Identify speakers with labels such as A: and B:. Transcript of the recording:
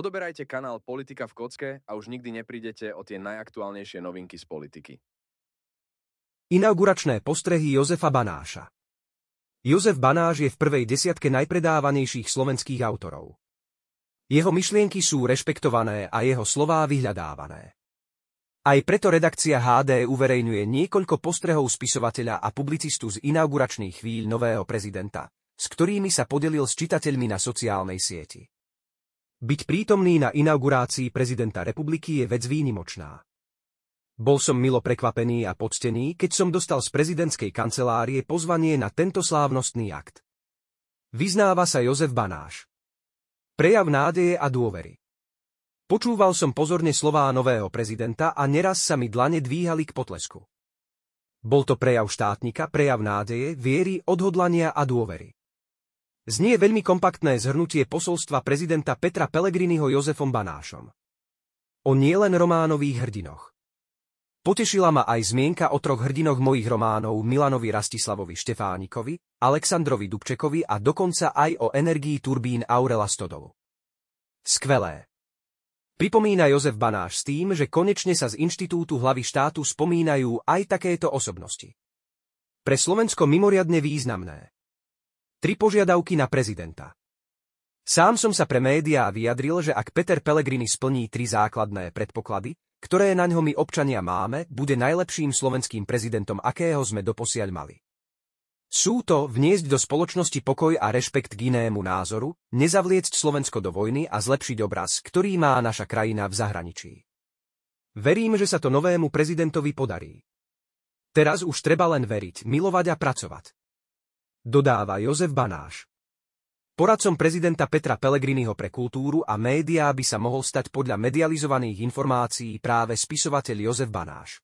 A: Odoberajte kanál Politika v kocke a už nikdy neprídete o tie najaktuálnejšie novinky z politiky. Inauguračné postrehy Jozefa Banáša Jozef Banáš je v prvej desiatke najpredávanejších slovenských autorov. Jeho myšlienky sú rešpektované a jeho slová vyhľadávané. Aj preto redakcia HD uverejňuje niekoľko postrehov spisovateľa a publicistu z inauguračných chvíľ nového prezidenta, s ktorými sa podelil s čitateľmi na sociálnej sieti. Byť prítomný na inaugurácii prezidenta republiky je vec výnimočná. Bol som milo prekvapený a poctený, keď som dostal z prezidentskej kancelárie pozvanie na tento slávnostný akt. Vyznáva sa Jozef Banáš. Prejav nádeje a dôvery. Počúval som pozorne slová nového prezidenta a neraz sa mi dlane dvíhali k potlesku. Bol to prejav štátnika, prejav nádeje, viery, odhodlania a dôvery. Znie veľmi kompaktné zhrnutie posolstva prezidenta Petra Pelegriniho Jozefom Banášom. O nielen románových hrdinoch. Potešila ma aj zmienka o troch hrdinoch mojich románov Milanovi Rastislavovi Štefánikovi, Alexandrovi Dubčekovi a dokonca aj o energii turbín Aurela Stodolu. Skvelé. Pripomína Jozef Banáš s tým, že konečne sa z Inštitútu hlavy štátu spomínajú aj takéto osobnosti. Pre Slovensko mimoriadne významné. Tri požiadavky na prezidenta. Sám som sa pre médiá vyjadril, že ak Peter Pellegrini splní tri základné predpoklady, ktoré na ňo my občania máme, bude najlepším slovenským prezidentom, akého sme doposiaľ mali. Sú to vniesť do spoločnosti pokoj a rešpekt k inému názoru, nezavliecť Slovensko do vojny a zlepšiť obraz, ktorý má naša krajina v zahraničí. Verím, že sa to novému prezidentovi podarí. Teraz už treba len veriť, milovať a pracovať dodáva Jozef Banáš. Poradcom prezidenta Petra Pellegriniho pre kultúru a médiá by sa mohol stať podľa medializovaných informácií práve spisovateľ Jozef Banáš.